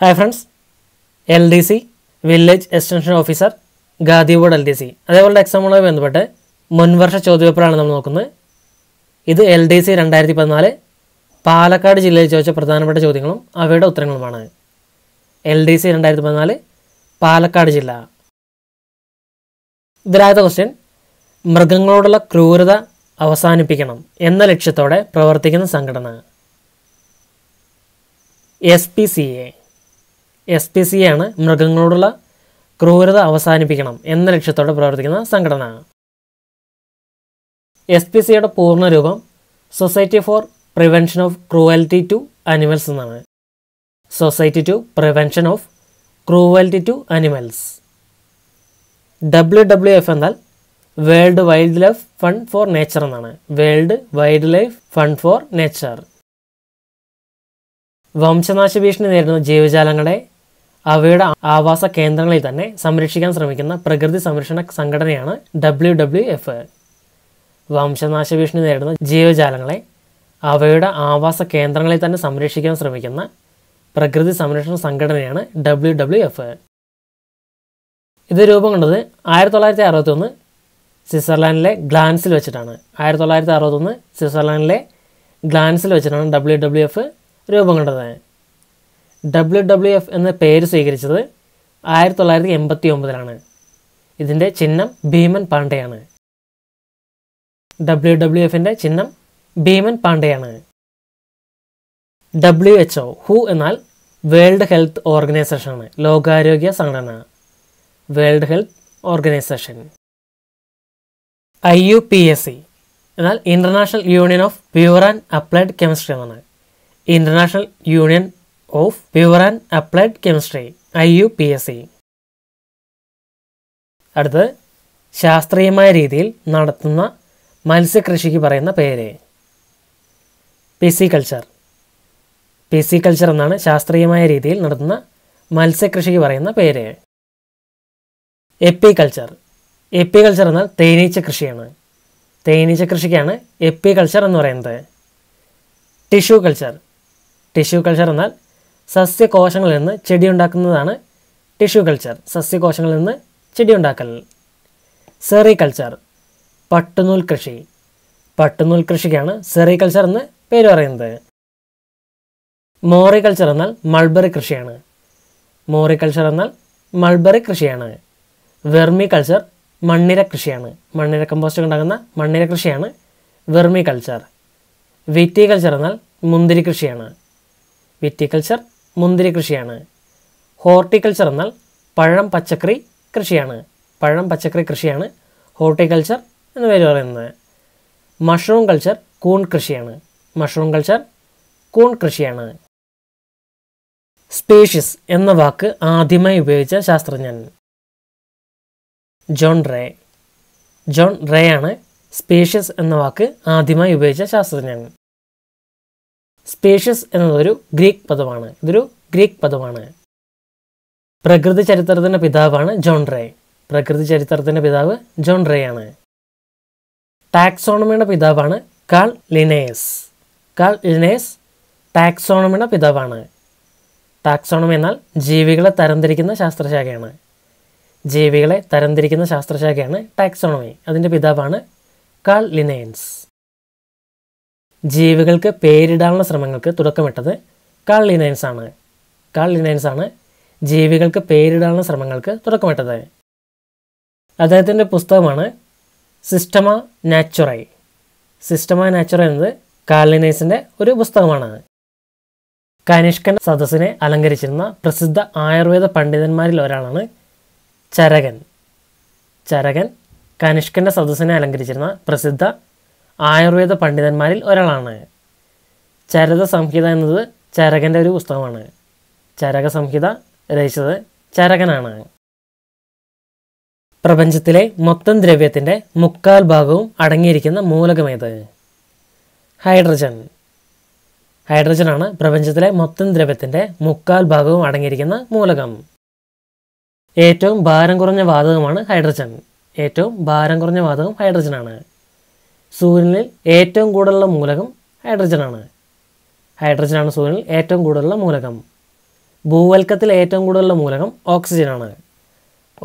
hi friends L D C village extension officer ഗാദിബോർഡ് L D C അതേപോലെ എക്സാമുകളുമായി ബന്ധപ്പെട്ട് മുൻവർഷ ചോദ്യപേപ്പറാണ് നമ്മൾ നോക്കുന്നത് ഇത് എൽ ഡി സി രണ്ടായിരത്തി പതിനാല് പാലക്കാട് ജില്ലയിൽ ചോദിച്ച പ്രധാനപ്പെട്ട ചോദ്യങ്ങളും അവയുടെ ഉത്തരങ്ങളുമാണ് എൽ ഡി സി രണ്ടായിരത്തി പതിനാല് പാലക്കാട് ജില്ല ഇതിലാത്ത ക്വസ്റ്റ്യൻ മൃഗങ്ങളോടുള്ള ക്രൂരത അവസാനിപ്പിക്കണം എന്ന ലക്ഷ്യത്തോടെ പ്രവർത്തിക്കുന്ന സംഘടന S P C A S P C ആണ് മൃഗങ്ങളോടുള്ള ക്രൂരത അവസാനിപ്പിക്കണം എന്ന ലക്ഷ്യത്തോടെ പ്രവർത്തിക്കുന്ന സംഘടന എസ് പി സിയുടെ പൂർണ്ണരൂപം society for prevention of cruelty to animals എന്നാണ് society to prevention of cruelty to animals W W F എന്നാൽ world wildlife fund for nature എന്നാണ് world wildlife fund for nature വംശനാശ ഭീഷണി നേരിടുന്ന ജീവജാലങ്ങളെ അവയുടെ ആവാസ കേന്ദ്രങ്ങളിൽ തന്നെ സംരക്ഷിക്കാൻ ശ്രമിക്കുന്ന പ്രകൃതി സംരക്ഷണ സംഘടനയാണ് ഡബ്ല്യു ഡബ്ല്യു എഫ് വംശനാശ ഭീഷണി നേരിടുന്ന ജീവജാലങ്ങളെ അവയുടെ ആവാസ കേന്ദ്രങ്ങളിൽ തന്നെ സംരക്ഷിക്കാൻ ശ്രമിക്കുന്ന പ്രകൃതി സംരക്ഷണ സംഘടനയാണ് ഡബ്ല്യു ഡബ്ല്യു എഫ് ഇത് രൂപം കണ്ടത് ആയിരത്തി തൊള്ളായിരത്തി അറുപത്തൊന്ന് സ്വിറ്റ്സർലാൻഡിലെ ഗ്ലാൻസിൽ വെച്ചിട്ടാണ് ആയിരത്തി തൊള്ളായിരത്തി അറുപത്തൊന്ന് സ്വിറ്റ്സർലാൻഡിലെ ഗ്ലാൻസിൽ വെച്ചിട്ടാണ് ഡബ്ല്യു ഡബ്ല്യു എഫ് രൂപം കണ്ടത് ഡബ്ല്യു ഡബ്ല്യു എഫ് എന്ന പേര് സ്വീകരിച്ചത് ആയിരത്തി തൊള്ളായിരത്തി എൺപത്തി ഒമ്പതിലാണ് ഇതിൻ്റെ ചിഹ്നം ഭീമൻ പാണ്ഡെയാണ് ഡബ്ല്യു ഡബ്ല്യു എഫിൻ്റെ ചിഹ്നം ഭീമൻ പാണ്ഡെയാണ് ഡബ്ല്യു എച്ച് ഒ ഹു എന്നാൽ വേൾഡ് ഹെൽത്ത് ഓർഗനൈസേഷനാണ് ലോകാരോഗ്യ സംഘടന world health organisation I U P S C എന്നാൽ international union of pure and applied chemistry എന്നാണ് international union of pure and applied chemistry I U P S C അടുത്ത് ശാസ്ത്രീയമായ രീതിയിൽ നടത്തുന്ന മത്സ്യകൃഷിക്ക് പറയുന്ന പേര് പിസിക്കൾച്ചർ പിസിക്കൾച്ചർ എന്നാണ് ശാസ്ത്രീയമായ രീതിയിൽ നടത്തുന്ന മത്സ്യകൃഷിക്ക് പറയുന്ന പേര് എപ്പി കൾച്ചർ എപ്പി കൾച്ചർ എന്നാൽ തേനീച്ച കൃഷിയാണ് തേനീച്ച കൃഷിക്കാണ് എപ്പി കൾച്ചർ എന്ന് പറയുന്നത് ടിഷ്യൂ കൾച്ചർ ടിഷ്യൂ കൾച്ചർ എന്നാൽ സസ്യകോശങ്ങളിൽ നിന്ന് ചെടി ഉണ്ടാക്കുന്നതാണ് ടിഷ്യൂ കൾച്ചർ സസ്യകോശങ്ങളിൽ നിന്ന് ചെടി ഉണ്ടാക്കൽ സെറി കൾച്ചർ പട്ടുനൂൽ കൃഷി പട്ടുനൂൽ കൃഷിക്കാണ് സെറി കൾച്ചർ എന്ന് പേര് പറയുന്നത് മോറി കൾച്ചർ എന്നാൽ മൾബറി കൃഷിയാണ് മോറി കൾച്ചർ എന്നാൽ മൾബറി കൃഷിയാണ് വെർമി കൾച്ചർ മണ്ണിര കൃഷിയാണ് മണ്ണിര കമ്പോസ്റ്റ് ഉണ്ടാകുന്ന മണ്ണിര കൃഷിയാണ് വെർമി കൾച്ചർ വിറ്റി കൾച്ചർ എന്നാൽ മുന്തിരി കൃഷിയാണ് വിറ്റി കൾച്ചർ മുന്തിരി കൃഷിയാണ് ഹോർട്ടിക്കൾച്ചർ എന്നാൽ പഴം പച്ചക്കറി കൃഷിയാണ് പഴം പച്ചക്കറി കൃഷിയാണ് ഹോർട്ടിക്കൾച്ചർ എന്ന് പേര് പറയുന്നത് മഷ്റൂം കൾച്ചർ കൂൺ കൃഷിയാണ് മഷ്റൂം കൾച്ചർ കൂൺ കൃഷിയാണ് സ്പേഷ്യസ് എന്ന വാക്ക് ആദ്യമായി ഉപയോഗിച്ച ശാസ്ത്രജ്ഞൻ ജോൺ റേ ജോൺ റേ ആണ് സ്പേഷ്യസ് എന്ന വാക്ക് ആദ്യമായി ഉപയോഗിച്ച ശാസ്ത്രജ്ഞൻ സ്പേഷ്യസ് എന്നതൊരു ഗ്രീക്ക് പദമാണ് ഇതൊരു ഗ്രീക്ക് പദമാണ് പ്രകൃതി ചരിത്രത്തിൻ്റെ പിതാവാണ് ജോൺ റേ പ്രകൃതി ചരിത്രത്തിൻ്റെ പിതാവ് ജോൺ റേ ആണ് ടാക്സോണമിയുടെ പിതാവാണ് കാൾ ലിനേസ് കാൾ ലിനേസ് ടാക്സോണമിയുടെ പിതാവാണ് ടാക്സോണമി എന്നാൽ ജീവികളെ തരംതിരിക്കുന്ന ശാസ്ത്രശാഖയാണ് ജീവികളെ തരംതിരിക്കുന്ന ശാസ്ത്രശാഖയാണ് ടാക്സോണമി അതിൻ്റെ പിതാവാണ് കാൾ ലിനയൻസ് ജീവികൾക്ക് പേരിടാനുള്ള ശ്രമങ്ങൾക്ക് തുടക്കമിട്ടത് കാൾ ലിനയൻസ് ആണ് കാൾ ലിനയൻസ് ആണ് ജീവികൾക്ക് പേരിടാനുള്ള ശ്രമങ്ങൾക്ക് തുടക്കമിട്ടത് അദ്ദേഹത്തിൻ്റെ പുസ്തകമാണ് സിസ്റ്റമ നാച്ചുറൈ സിസ്റ്റമ നാച്ചുറൈ എന്നത് കാളിനൈസിൻ്റെ ഒരു പുസ്തകമാണ് കനിഷ്കൻ സദസ്സിനെ അലങ്കരിച്ചിരുന്ന പ്രസിദ്ധ ആയുർവേദ പണ്ഡിതന്മാരിൽ ഒരാളാണ് ചരകൻ ചരകൻ കനിഷ്കൻ്റെ സദസ്സിനെ അലങ്കരിച്ചിരുന്ന പ്രസിദ്ധ ആയുർവേദ പണ്ഡിതന്മാരിൽ ഒരാളാണ് ചരക സംഹിത എന്നത് ചരകൻ്റെ ഒരു പുസ്തകമാണ് ചരക സംഹിത രചിച്ചത് ചരകനാണ് പ്രപഞ്ചത്തിലെ മൊത്തം ദ്രവ്യത്തിൻ്റെ മുക്കാൽ ഭാഗവും അടങ്ങിയിരിക്കുന്ന മൂലകമേത് ഹൈഡ്രജൻ ഹൈഡ്രജനാണ് പ്രപഞ്ചത്തിലെ മൊത്തം ദ്രവ്യത്തിൻ്റെ മുക്കാൽ ഭാഗവും അടങ്ങിയിരിക്കുന്ന മൂലകം ഏറ്റവും ഭാരം കുറഞ്ഞ വാതകമാണ് ഹൈഡ്രജൻ ഏറ്റവും ഭാരം കുറഞ്ഞ വാതകം ഹൈഡ്രജനാണ് സൂര്യനിൽ ഏറ്റവും കൂടുതലുള്ള മൂലകം ഹൈഡ്രജനാണ് ഹൈഡ്രജനാണ് സൂര്യനിൽ ഏറ്റവും കൂടുതലുള്ള മൂലകം ഭൂവൽക്കത്തിൽ ഏറ്റവും കൂടുതലുള്ള മൂലകം ഓക്സിജനാണ്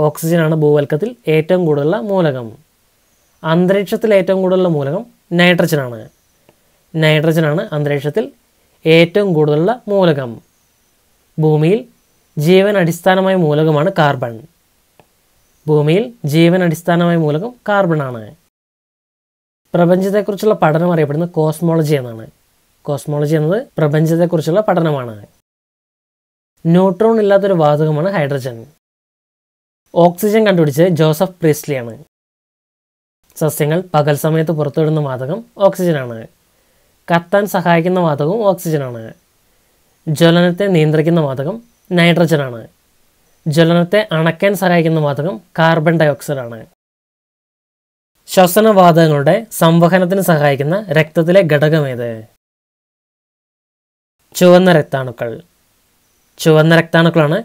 ഓക്സിജനാണ് ഭൂവൽക്കത്തിൽ ഏറ്റവും കൂടുതലുള്ള മൂലകം അന്തരീക്ഷത്തിൽ ഏറ്റവും കൂടുതലുള്ള മൂലകം നൈട്രജനാണ് നൈട്രജനാണ് അന്തരീക്ഷത്തിൽ ഏറ്റവും കൂടുതലുള്ള മൂലകം ഭൂമിയിൽ ജീവൻ അടിസ്ഥാനമായ മൂലകമാണ് കാർബൺ ഭൂമിയിൽ ജീവൻ അടിസ്ഥാനമായ മൂലകം കാർബൺ ആണ് പ്രപഞ്ചത്തെക്കുറിച്ചുള്ള പഠനം അറിയപ്പെടുന്നത് കോസ്മോളജി എന്നാണ് കോസ്മോളജി എന്നത് പ്രപഞ്ചത്തെക്കുറിച്ചുള്ള പഠനമാണ് ന്യൂട്രോൺ ഇല്ലാത്തൊരു വാതകമാണ് ഹൈഡ്രജൻ ഓക്സിജൻ കണ്ടുപിടിച്ചത് ജോസഫ് പ്രീസ്ലിയാണ് സസ്യങ്ങൾ പകൽ സമയത്ത് പുറത്തുവിടുന്ന വാതകം ഓക്സിജനാണ് കത്താൻ സഹായിക്കുന്ന വാതകവും ഓക്സിജനാണ് ജ്വലനത്തെ നിയന്ത്രിക്കുന്ന വാതകം നൈട്രജൻ ആണ് ജ്വലനത്തെ അണക്കാൻ സഹായിക്കുന്ന വാതകം കാർബൺ ശ്വസന ശ്വസനവാതകങ്ങളുടെ സംവഹനത്തിന് സഹായിക്കുന്ന രക്തത്തിലെ ഘടകമേത് ചുവന്ന രക്താണുക്കൾ ചുവന്ന രക്താണുക്കളാണ്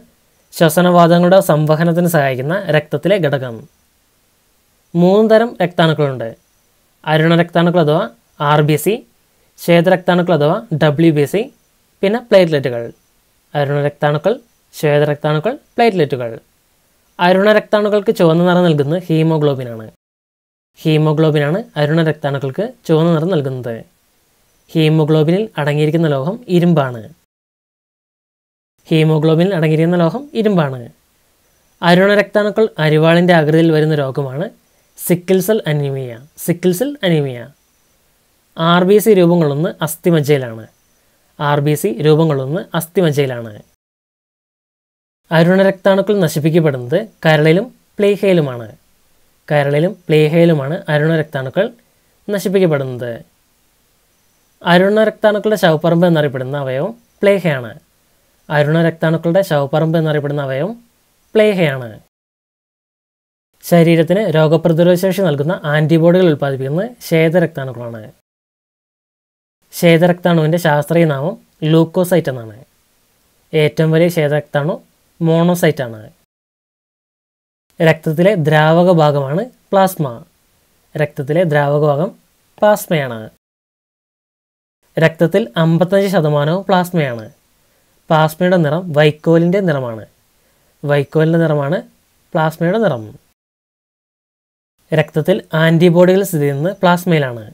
ശ്വസനവാതകങ്ങളുടെ സംവഹനത്തിന് സഹായിക്കുന്ന രക്തത്തിലെ ഘടകം മൂന്ന് തരം രക്താണുക്കളുണ്ട് അരുണ രക്താണുക്കൾ അഥവാ ആർ ബി സി ശ്വേതരക്താണുക്കൾ അഥവാ ഡബ്ല്യു ബി സി പിന്നെ പ്ലേറ്റ്ലെറ്റുകൾ അരുണരക്താണുക്കൾ ശ്വേതരക്താണുക്കൾ പ്ലേറ്റ്ലെറ്റുകൾ അരുണരക്താണുക്കൾക്ക് ചുവന്ന നിറം നൽകുന്നത് ഹീമോഗ്ലോബിനാണ് ഹീമോഗ്ലോബിനാണ് അരുണരക്താണുക്കൾക്ക് ചുവന്ന നിറം നൽകുന്നത് ഹീമോഗ്ലോബിനിൽ അടങ്ങിയിരിക്കുന്ന ലോഹം ഇരുമ്പാണ് ഹീമോഗ്ലോബിനിൽ അടങ്ങിയിരിക്കുന്ന ലോഹം ഇരുമ്പാണ് അരുണരക്താണുക്കൾ അരിവാളിൻ്റെ ആകൃതിയിൽ വരുന്ന രോഗമാണ് sickle cell anaemia sickle cell anaemia R B C രൂപം കൊള്ളുന്നത് അസ്ഥിമജ്ജയിലാണ് ആർ ബി സി രൂപം കൊള്ളുന്നത് അസ്ഥിമജ്ജയിലാണ് അരുണരക്താണുക്കൾ നശിപ്പിക്കപ്പെടുന്നത് കരളിലും പ്ലേഹയിലുമാണ് കരളിലും പ്ലേഹയിലുമാണ് അരുണരക്താണുക്കൾ നശിപ്പിക്കപ്പെടുന്നത് അരുണരക്താണുക്കളുടെ ശവപ്പറമ്പ് എന്നറിയപ്പെടുന്ന അവയവം പ്ലേഹയാണ് അരുണരക്താണുക്കളുടെ ശവപ്പറമ്പ് എന്നറിയപ്പെടുന്ന അവയവം പ്ലേഹയാണ് ശരീരത്തിന് രോഗപ്രതിരോധശേഷി നൽകുന്ന ആൻറ്റിബോഡികൾ ഉൽപ്പാദിപ്പിക്കുന്നത് ശേതരക്താണുക്കളാണ് ശേതരക്താണുവിൻ്റെ ശാസ്ത്രീയ നാമം ലൂക്കോസൈറ്റ് എന്നാണ് ഏറ്റവും വലിയ ശേതരക്താണു മോണോസൈറ്റ് ആണ് രക്തത്തിലെ ദ്രാവക ഭാഗമാണ് പ്ലാസ്മ രക്തത്തിലെ ദ്രാവക ഭാഗം പ്ലാസ്മയാണ് രക്തത്തിൽ അമ്പത്തഞ്ച് ശതമാനവും പ്ലാസ്മയാണ് പ്ലാസ്മയുടെ നിറം വൈക്കോലിൻ്റെ നിറമാണ് വൈക്കോലിൻ്റെ നിറമാണ് പ്ലാസ്മയുടെ നിറം രക്തത്തിൽ ആൻറ്റിബോഡികൾ സ്ഥിതി ചെയ്യുന്നത് പ്ലാസ്മയിലാണ്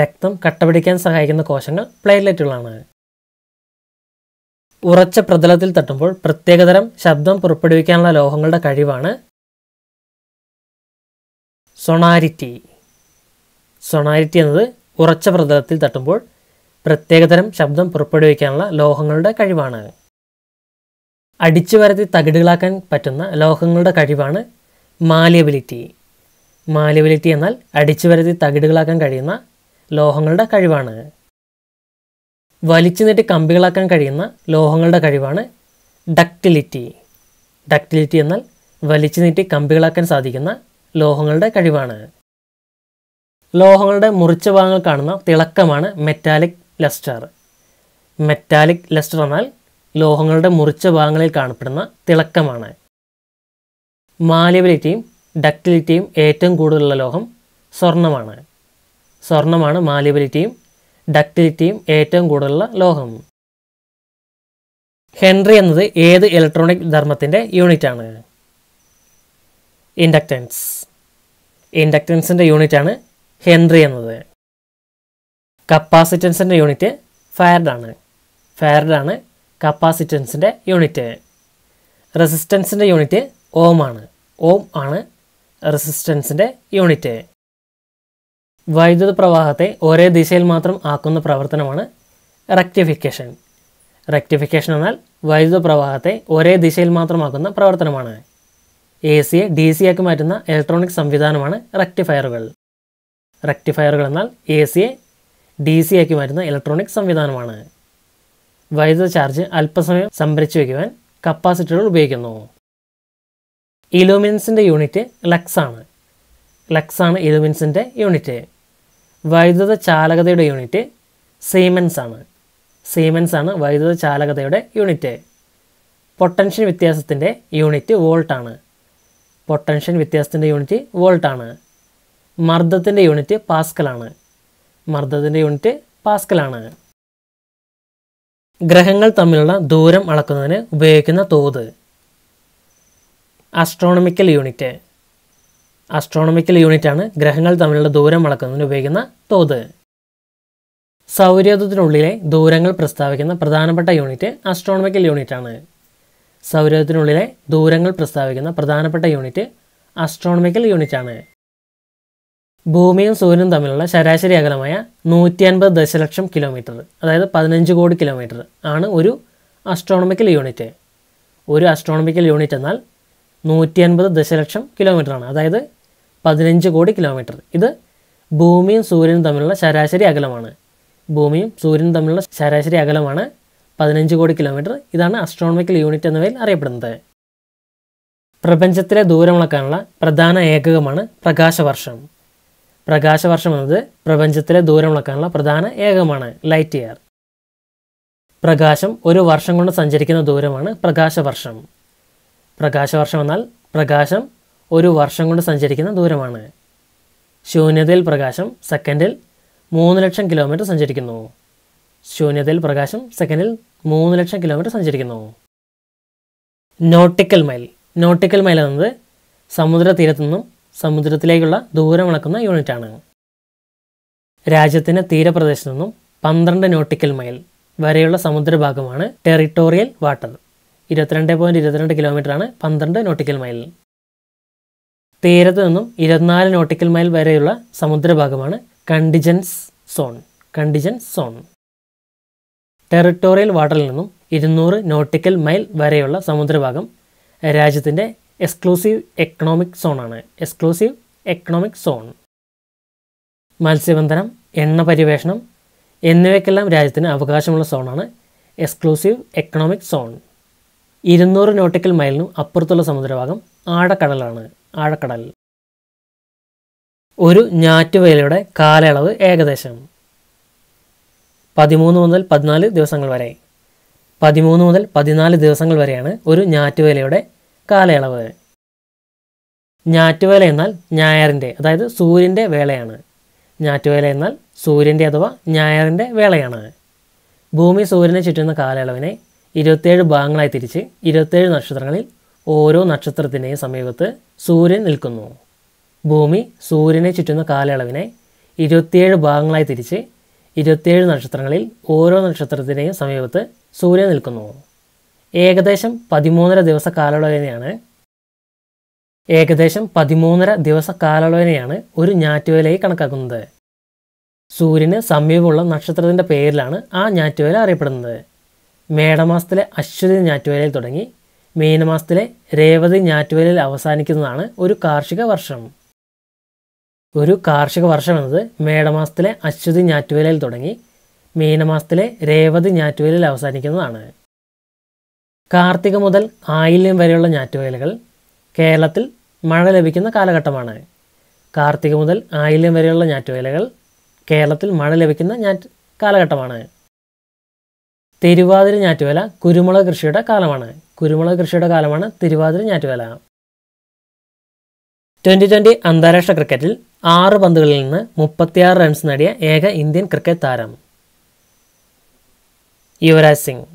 രക്തം കട്ടപിടിക്കാൻ സഹായിക്കുന്ന കോശങ്ങൾ പ്ലേറ്റ്ലെറ്റുകളാണ് ഉറച്ച പ്രതലത്തിൽ തട്ടുമ്പോൾ പ്രത്യേകതരം ശബ്ദം പുറപ്പെടുവിക്കാനുള്ള ലോഹങ്ങളുടെ കഴിവാണ് സൊണാരിറ്റി സൊണാരിറ്റി എന്നത് ഉറച്ച പ്രതലത്തിൽ തട്ടുമ്പോൾ പ്രത്യേകതരം ശബ്ദം പുറപ്പെടുവിക്കാനുള്ള ലോഹങ്ങളുടെ കഴിവാണ് അടിച്ചു വരത്തി തകിടുകളാക്കാൻ പറ്റുന്ന ലോഹങ്ങളുടെ കഴിവാണ് മാലിയബിലിറ്റി മാലിയബിലിറ്റി എന്നാൽ അടിച്ചു വരത്തി തകിടുകളാക്കാൻ കഴിയുന്ന ലോഹങ്ങളുടെ കഴിവാണ് വലിച്ചു നീട്ടി കമ്പികളാക്കാൻ കഴിയുന്ന ലോഹങ്ങളുടെ കഴിവാണ് ഡക്ടിലിറ്റി ഡക്ടിലിറ്റി എന്നാൽ വലിച്ചു നീട്ടി കമ്പികളാക്കാൻ സാധിക്കുന്ന ലോഹങ്ങളുടെ കഴിവാണ് ലോഹങ്ങളുടെ മുറിച്ച ഭാഗങ്ങൾ കാണുന്ന തിളക്കമാണ് മെറ്റാലിക് ലസ്റ്റർ മെറ്റാലിക് ലസ്റ്റർ എന്നാൽ ലോഹങ്ങളുടെ മുറിച്ച ഭാഗങ്ങളിൽ കാണപ്പെടുന്ന തിളക്കമാണ് മാലിയബിലിറ്റിയും ഡക്ടിലിറ്റിയും ഏറ്റവും കൂടുതലുള്ള ലോഹം സ്വർണ്ണമാണ് സ്വർണ്ണമാണ് മാലിബിലിറ്റിയും ഡക്ടിലിറ്റിയും ഏറ്റവും കൂടുതലുള്ള ലോഹം ഹെൻറി എന്നത് ഏത് ഇലക്ട്രോണിക് ധർമ്മത്തിൻ്റെ യൂണിറ്റാണ് ഇൻഡക്റ്റൻസ് ഇൻഡക്റ്റൻസിൻ്റെ യൂണിറ്റാണ് ഹെൻറി എന്നത് കപ്പാസിറ്റൻസിൻ്റെ യൂണിറ്റ് ഫയർഡാണ് ഫയർഡാണ് കപ്പാസിറ്റൻസിൻ്റെ യൂണിറ്റ് റെസിസ്റ്റൻസിൻ്റെ യൂണിറ്റ് ഓം ആണ് ഓം ആണ് റെസിസ്റ്റൻസിൻ്റെ യൂണിറ്റ് വൈദ്യുത പ്രവാഹത്തെ ഒരേ ദിശയിൽ മാത്രം ആക്കുന്ന പ്രവർത്തനമാണ് റെക്ടിഫിക്കേഷൻ റെക്ടിഫിക്കേഷൻ എന്നാൽ വൈദ്യുത പ്രവാഹത്തെ ഒരേ ദിശയിൽ മാത്രമാക്കുന്ന പ്രവർത്തനമാണ് എ സിയെ ഡി സി ആക്കി മാറ്റുന്ന ഇലക്ട്രോണിക് സംവിധാനമാണ് റെക്ടിഫയറുകൾ റെക്ടിഫയറുകൾ എന്നാൽ എ സിയെ ഡി സി ആക്കി മാറ്റുന്ന ഇലക്ട്രോണിക് സംവിധാനമാണ് വൈദ്യുത ചാർജ് അല്പസമയം സംഭരിച്ചു വയ്ക്കുവാൻ കപ്പാസിറ്ററുകൾ ഉപയോഗിക്കുന്നു ഇലുമിൻസിൻ്റെ യൂണിറ്റ് ലക്സ് ആണ് ലക്സ് ആണ് യൂണിറ്റ് വൈദ്യുത ചാലകതയുടെ യൂണിറ്റ് സീമെൻസ് ആണ് സീമെൻസ് ആണ് വൈദ്യുത ചാലകതയുടെ യൂണിറ്റ് പൊട്ടൻഷ്യൽ വ്യത്യാസത്തിൻ്റെ യൂണിറ്റ് വോൾട്ടാണ് പൊട്ടൻഷ്യൽ വ്യത്യാസത്തിൻ്റെ യൂണിറ്റ് വോൾട്ടാണ് മർദ്ദത്തിൻ്റെ യൂണിറ്റ് പാസ്കലാണ് മർദ്ദത്തിൻ്റെ യൂണിറ്റ് പാസ്കലാണ് ഗ്രഹങ്ങൾ തമ്മിലുള്ള ദൂരം അളക്കുന്നതിന് ഉപയോഗിക്കുന്ന തോത് ആസ്ട്രോണമിക്കൽ യൂണിറ്റ് അസ്ട്രോണമിക്കൽ യൂണിറ്റാണ് ഗ്രഹങ്ങൾ തമ്മിലുള്ള ദൂരം അളക്കുന്നതിന് ഉപയോഗിക്കുന്ന തോത് സൗരയൂഥത്തിനുള്ളിലെ ദൂരങ്ങൾ പ്രസ്താവിക്കുന്ന പ്രധാനപ്പെട്ട യൂണിറ്റ് അസ്ട്രോണമിക്കൽ യൂണിറ്റാണ് സൗരയൂഥത്തിനുള്ളിലെ ദൂരങ്ങൾ പ്രസ്താവിക്കുന്ന പ്രധാനപ്പെട്ട യൂണിറ്റ് അസ്ട്രോണമിക്കൽ യൂണിറ്റാണ് ഭൂമിയും സൂര്യനും തമ്മിലുള്ള ശരാശരി അകലമായ നൂറ്റി അൻപത് ദശലക്ഷം കിലോമീറ്റർ അതായത് പതിനഞ്ച് കോടി കിലോമീറ്റർ ആണ് ഒരു അസ്ട്രോണമിക്കൽ യൂണിറ്റ് ഒരു അസ്ട്രോണമിക്കൽ യൂണിറ്റ് എന്നാൽ നൂറ്റി അൻപത് ദശലക്ഷം കിലോമീറ്ററാണ് അതായത് പതിനഞ്ച് കോടി കിലോമീറ്റർ ഇത് ഭൂമിയും സൂര്യനും തമ്മിലുള്ള ശരാശരി അകലമാണ് ഭൂമിയും സൂര്യനും തമ്മിലുള്ള ശരാശരി അകലമാണ് പതിനഞ്ച് കോടി കിലോമീറ്റർ ഇതാണ് അസ്ട്രോണമിക്കൽ യൂണിറ്റ് എന്നിവയിൽ അറിയപ്പെടുന്നത് പ്രപഞ്ചത്തിലെ ദൂരമുളക്കാനുള്ള പ്രധാന ഏകകമാണ് പ്രകാശവർഷം പ്രകാശവർഷം എന്നത് പ്രപഞ്ചത്തിലെ ദൂരമുളക്കാനുള്ള പ്രധാന ഏകമാണ് ലൈറ്റ് ഇയർ പ്രകാശം ഒരു വർഷം കൊണ്ട് സഞ്ചരിക്കുന്ന ദൂരമാണ് പ്രകാശവർഷം പ്രകാശവർഷം എന്നാൽ പ്രകാശം ഒരു വർഷം കൊണ്ട് സഞ്ചരിക്കുന്ന ദൂരമാണ് ശൂന്യതയിൽ പ്രകാശം സെക്കൻഡിൽ മൂന്ന് ലക്ഷം കിലോമീറ്റർ സഞ്ചരിക്കുന്നു ശൂന്യതയിൽ പ്രകാശം സെക്കൻഡിൽ മൂന്ന് ലക്ഷം കിലോമീറ്റർ സഞ്ചരിക്കുന്നു നോട്ടിക്കൽ മൈൽ നോട്ടിക്കൽ മൈൽ എന്നത് സമുദ്ര നിന്നും സമുദ്രത്തിലേക്കുള്ള ദൂരം അളക്കുന്ന യൂണിറ്റാണ് രാജ്യത്തിൻ്റെ തീരപ്രദേശത്തു നിന്നും പന്ത്രണ്ട് നോട്ടിക്കൽ മൈൽ വരെയുള്ള സമുദ്രഭാഗമാണ് ടെറിട്ടോറിയൽ വാട്ടർ ഇരുപത്തിരണ്ട് പോയിൻറ്റ് ഇരുപത്തിരണ്ട് കിലോമീറ്ററാണ് പന്ത്രണ്ട് നോട്ടിക്കൽ മൈൽ തീരത്ത് നിന്നും ഇരുപത്തിനാല് നോട്ടിക്കൽ മൈൽ വരെയുള്ള സമുദ്രഭാഗമാണ് contiguous zone contiguous zone territorial വാട്ടറിൽ നിന്നും ഇരുന്നൂറ് നോട്ടിക്കൽ മൈൽ വരെയുള്ള സമുദ്രഭാഗം രാജ്യത്തിൻ്റെ എക്സ്ക്ലൂസീവ് എക്കണോമിക് സോണാണ് എക്സ്ക്ലൂസീവ് എക്കണോമിക് സോൺ മത്സ്യബന്ധനം എണ്ണ പര്യവേഷണം എന്നിവയ്ക്കെല്ലാം രാജ്യത്തിന് അവകാശമുള്ള സോണാണ് എക്സ്ക്ലൂസീവ് എക്കണോമിക് സോൺ ഇരുന്നൂറ് നോട്ടിക്കൽ മൈലിനും അപ്പുറത്തുള്ള സമുദ്രഭാഗം ആഴക്കടലാണ് ആഴക്കടൽ ഒരു ഞാറ്റുവേലയുടെ കാലയളവ് ഏകദേശം പതിമൂന്ന് മുതൽ പതിനാല് ദിവസങ്ങൾ വരെ പതിമൂന്ന് മുതൽ പതിനാല് ദിവസങ്ങൾ വരെയാണ് ഒരു ഞാറ്റുവേലയുടെ കാലയളവ് ഞാറ്റുവേല എന്നാൽ ഞായറിൻ്റെ അതായത് സൂര്യൻ്റെ വേളയാണ് ഞാറ്റുവേല എന്നാൽ സൂര്യൻ്റെ അഥവാ ഞായറിൻ്റെ വേളയാണ് ഭൂമി സൂര്യനെ ചുറ്റുന്ന കാലയളവിനെ ഇരുപത്തേഴ് ഭാഗങ്ങളായി തിരിച്ച് ഇരുപത്തേഴ് നക്ഷത്രങ്ങളിൽ ഓരോ നക്ഷത്രത്തിൻ്റെയും സമീപത്ത് സൂര്യൻ നിൽക്കുന്നു ഭൂമി സൂര്യനെ ചുറ്റുന്ന കാലയളവിനെ ഇരുപത്തിയേഴ് ഭാഗങ്ങളായി തിരിച്ച് ഇരുപത്തിയേഴ് നക്ഷത്രങ്ങളിൽ ഓരോ നക്ഷത്രത്തിൻ്റെയും സമീപത്ത് സൂര്യൻ നിൽക്കുന്നു ഏകദേശം പതിമൂന്നര ദിവസ കാലയളവിനെയാണ് ഏകദേശം പതിമൂന്നര ദിവസ കാലയളവിനെയാണ് ഒരു ഞാറ്റുവേലയായി കണക്കാക്കുന്നത് സൂര്യന് സമീപമുള്ള നക്ഷത്രത്തിൻ്റെ പേരിലാണ് ആ ഞാറ്റുവേല അറിയപ്പെടുന്നത് മേടമാസത്തിലെ അശ്വതി ഞാറ്റുവേലയിൽ തുടങ്ങി മീനമാസത്തിലെ രേവതി ഞാറ്റുവേലയിൽ അവസാനിക്കുന്നതാണ് ഒരു കാർഷിക വർഷം ഒരു കാർഷിക വർഷം എന്നത് മേടമാസത്തിലെ അശ്വതി ഞാറ്റുവേലയിൽ തുടങ്ങി മീനമാസത്തിലെ രേവതി ഞാറ്റുവേലയിൽ അവസാനിക്കുന്നതാണ് കാർത്തിക മുതൽ ആയില്യം വരെയുള്ള ഞാറ്റുവേലകൾ കേരളത്തിൽ മഴ ലഭിക്കുന്ന കാലഘട്ടമാണ് കാർത്തിക മുതൽ ആയില്യം വരെയുള്ള ഞാറ്റുവേലകൾ കേരളത്തിൽ മഴ ലഭിക്കുന്ന ഞാറ്റ് കാലഘട്ടമാണ് തിരുവാതിര ഞാറ്റുവേല കുരുമുളക് കൃഷിയുടെ കാലമാണ് കുരുമുളക് കൃഷിയുടെ കാലമാണ് തിരുവാതിര ഞാറ്റുവേല ട്വൻ്റി ട്വൻ്റി അന്താരാഷ്ട്ര ക്രിക്കറ്റിൽ ആറ് പന്തുകളിൽ നിന്ന് മുപ്പത്തിയാറ് റൺസ് നേടിയ ഏക ഇന്ത്യൻ ക്രിക്കറ്റ് താരം യുവരാജ് സിംഗ്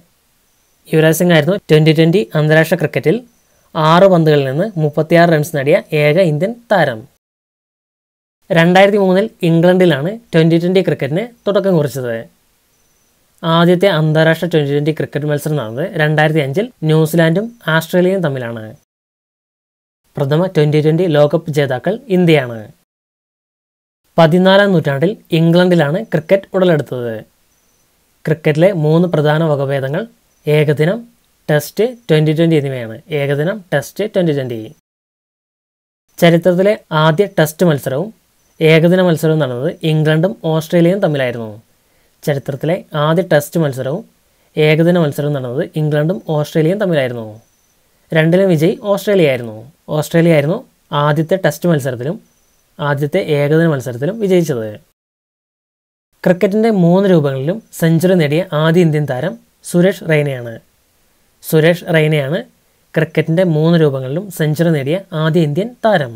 യുവരാജ് സിംഗ് ആയിരുന്നു ട്വൻ്റി ട്വൻ്റി അന്താരാഷ്ട്ര ക്രിക്കറ്റിൽ ആറ് പന്തുകളിൽ നിന്ന് മുപ്പത്തിയാറ് റൺസ് നേടിയ ഏക ഇന്ത്യൻ താരം രണ്ടായിരത്തി മൂന്നിൽ ഇംഗ്ലണ്ടിലാണ് ട്വൻ്റി ട്വൻ്റി ക്രിക്കറ്റിന് തുടക്കം കുറിച്ചത് ആദ്യത്തെ അന്താരാഷ്ട്ര ട്വന്റി ട്വന്റി ക്രിക്കറ്റ് മത്സരം നടന്നത് രണ്ടായിരത്തി അഞ്ചിൽ ന്യൂസിലാൻഡും ആസ്ട്രേലിയയും തമ്മിലാണ് പ്രഥമ ട്വന്റി ട്വന്റി ലോകകപ്പ് ജേതാക്കൾ ഇന്ത്യയാണ് പതിനാലാം നൂറ്റാണ്ടിൽ ഇംഗ്ലണ്ടിലാണ് ക്രിക്കറ്റ് ഉടലെടുത്തത് ക്രിക്കറ്റിലെ മൂന്ന് പ്രധാന വകഭേദങ്ങൾ ഏകദിനം ടെസ്റ്റ് ട്വന്റി ട്വന്റി എന്നിവയാണ് ഏകദിനം ടെസ്റ്റ് ട്വന്റി ട്വന്റി ചരിത്രത്തിലെ ആദ്യ ടെസ്റ്റ് മത്സരവും ഏകദിന മത്സരവും നടന്നത് ഇംഗ്ലണ്ടും ഓസ്ട്രേലിയയും തമ്മിലായിരുന്നു ചരിത്രത്തിലെ ആദ്യ ടെസ്റ്റ് മത്സരവും ഏകദിന മത്സരവും നടന്നത് ഇംഗ്ലണ്ടും ഓസ്ട്രേലിയയും തമ്മിലായിരുന്നു രണ്ടിലും വിജയ് ഓസ്ട്രേലിയ ആയിരുന്നു ഓസ്ട്രേലിയ ആയിരുന്നു ആദ്യത്തെ ടെസ്റ്റ് മത്സരത്തിലും ആദ്യത്തെ ഏകദിന മത്സരത്തിലും വിജയിച്ചത് ക്രിക്കറ്റിൻ്റെ മൂന്ന് രൂപങ്ങളിലും സെഞ്ചുറി നേടിയ ആദ്യ ഇന്ത്യൻ താരം സുരേഷ് റെയ്നയാണ് സുരേഷ് റെയ്നയാണ് ക്രിക്കറ്റിൻ്റെ മൂന്ന് രൂപങ്ങളിലും സെഞ്ചുറി നേടിയ ആദ്യ ഇന്ത്യൻ താരം